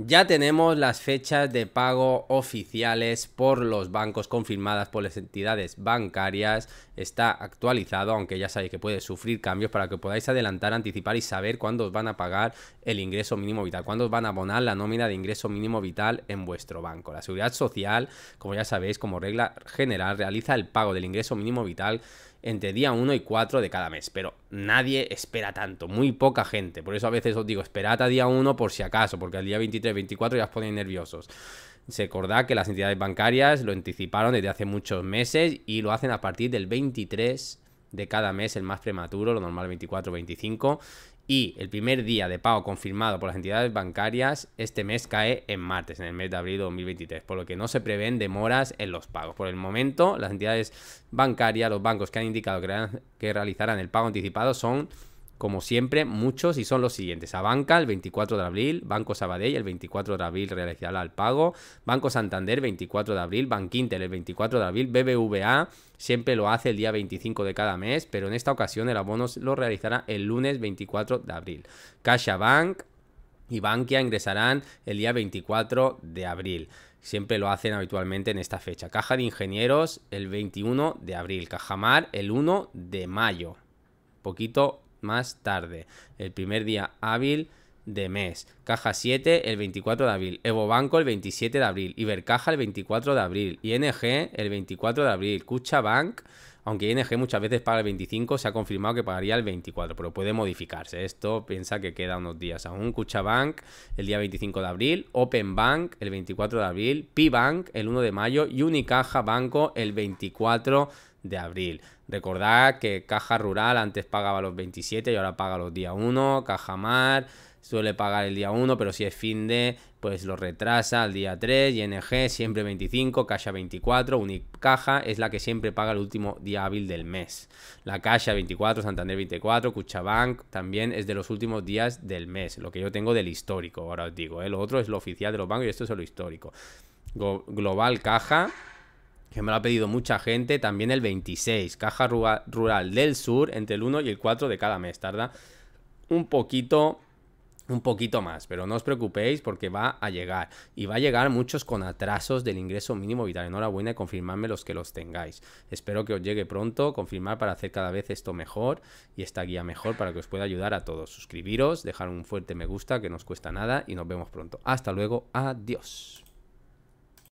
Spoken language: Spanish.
Ya tenemos las fechas de pago oficiales por los bancos confirmadas por las entidades bancarias. Está actualizado, aunque ya sabéis que puede sufrir cambios para que podáis adelantar, anticipar y saber cuándo os van a pagar el ingreso mínimo vital, cuándo os van a abonar la nómina de ingreso mínimo vital en vuestro banco. La seguridad social, como ya sabéis, como regla general, realiza el pago del ingreso mínimo vital entre día 1 y 4 de cada mes, pero nadie espera tanto, muy poca gente. Por eso a veces os digo, esperad a día 1 por si acaso, porque al día 23, 24 ya os ponéis nerviosos. Se acordad que las entidades bancarias lo anticiparon desde hace muchos meses y lo hacen a partir del 23 de cada mes, el más prematuro, lo normal 24-25, y el primer día de pago confirmado por las entidades bancarias este mes cae en martes, en el mes de abril de 2023, por lo que no se prevén demoras en los pagos. Por el momento, las entidades bancarias, los bancos que han indicado que, que realizarán el pago anticipado son como siempre, muchos y son los siguientes. Abanca el 24 de abril, Banco Sabadell el 24 de abril realizará el pago, Banco Santander 24 de abril, Banquinter el 24 de abril, BBVA siempre lo hace el día 25 de cada mes, pero en esta ocasión el abono lo realizará el lunes 24 de abril. CaixaBank y Bankia ingresarán el día 24 de abril siempre lo hacen habitualmente en esta fecha. Caja de Ingenieros el 21 de abril, Cajamar el 1 de mayo. Poquito más tarde, el primer día hábil de mes. Caja 7 el 24 de abril, evo banco el 27 de abril, Ibercaja el 24 de abril, ING el 24 de abril, Cuchabank, aunque ING muchas veces paga el 25, se ha confirmado que pagaría el 24, pero puede modificarse. Esto piensa que queda unos días aún. Cuchabank el día 25 de abril, Open Bank el 24 de abril, Pibank el 1 de mayo y Unicaja Banco el 24 de de abril. Recordad que Caja Rural antes pagaba los 27 y ahora paga los día 1. Caja Mar suele pagar el día 1, pero si es fin de, pues lo retrasa al día 3. ING siempre 25, caja 24, Unicaja es la que siempre paga el último día hábil del mes. La caja 24, Santander 24, Cuchabank también es de los últimos días del mes, lo que yo tengo del histórico, ahora os digo. el ¿eh? Lo otro es lo oficial de los bancos y esto es lo histórico. Global Caja que me lo ha pedido mucha gente, también el 26, Caja Rural del Sur, entre el 1 y el 4 de cada mes, tarda un poquito un poquito más, pero no os preocupéis porque va a llegar. Y va a llegar muchos con atrasos del ingreso mínimo vital. Enhorabuena y confirmadme los que los tengáis. Espero que os llegue pronto, confirmar para hacer cada vez esto mejor y esta guía mejor para que os pueda ayudar a todos. Suscribiros, dejar un fuerte me gusta que no os cuesta nada y nos vemos pronto. Hasta luego, adiós.